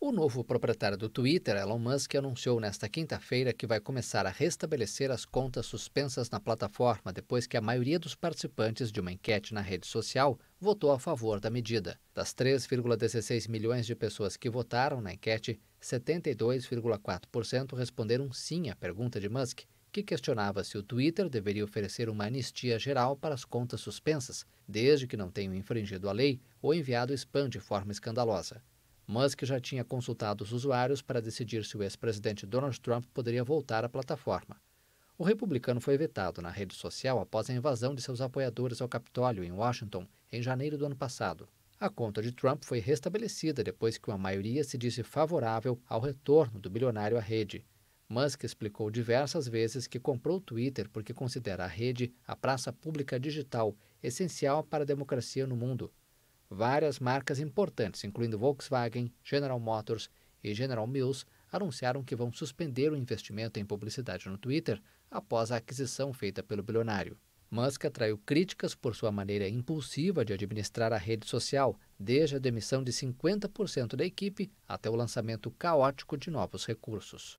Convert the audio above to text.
O novo proprietário do Twitter, Elon Musk, anunciou nesta quinta-feira que vai começar a restabelecer as contas suspensas na plataforma depois que a maioria dos participantes de uma enquete na rede social votou a favor da medida. Das 3,16 milhões de pessoas que votaram na enquete, 72,4% responderam sim à pergunta de Musk, que questionava se o Twitter deveria oferecer uma anistia geral para as contas suspensas, desde que não tenham infringido a lei ou enviado spam de forma escandalosa. Musk já tinha consultado os usuários para decidir se o ex-presidente Donald Trump poderia voltar à plataforma. O republicano foi vetado na rede social após a invasão de seus apoiadores ao Capitólio, em Washington, em janeiro do ano passado. A conta de Trump foi restabelecida depois que uma maioria se disse favorável ao retorno do bilionário à rede. Musk explicou diversas vezes que comprou o Twitter porque considera a rede a praça pública digital essencial para a democracia no mundo. Várias marcas importantes, incluindo Volkswagen, General Motors e General Mills, anunciaram que vão suspender o investimento em publicidade no Twitter após a aquisição feita pelo bilionário. Musk atraiu críticas por sua maneira impulsiva de administrar a rede social, desde a demissão de 50% da equipe até o lançamento caótico de novos recursos.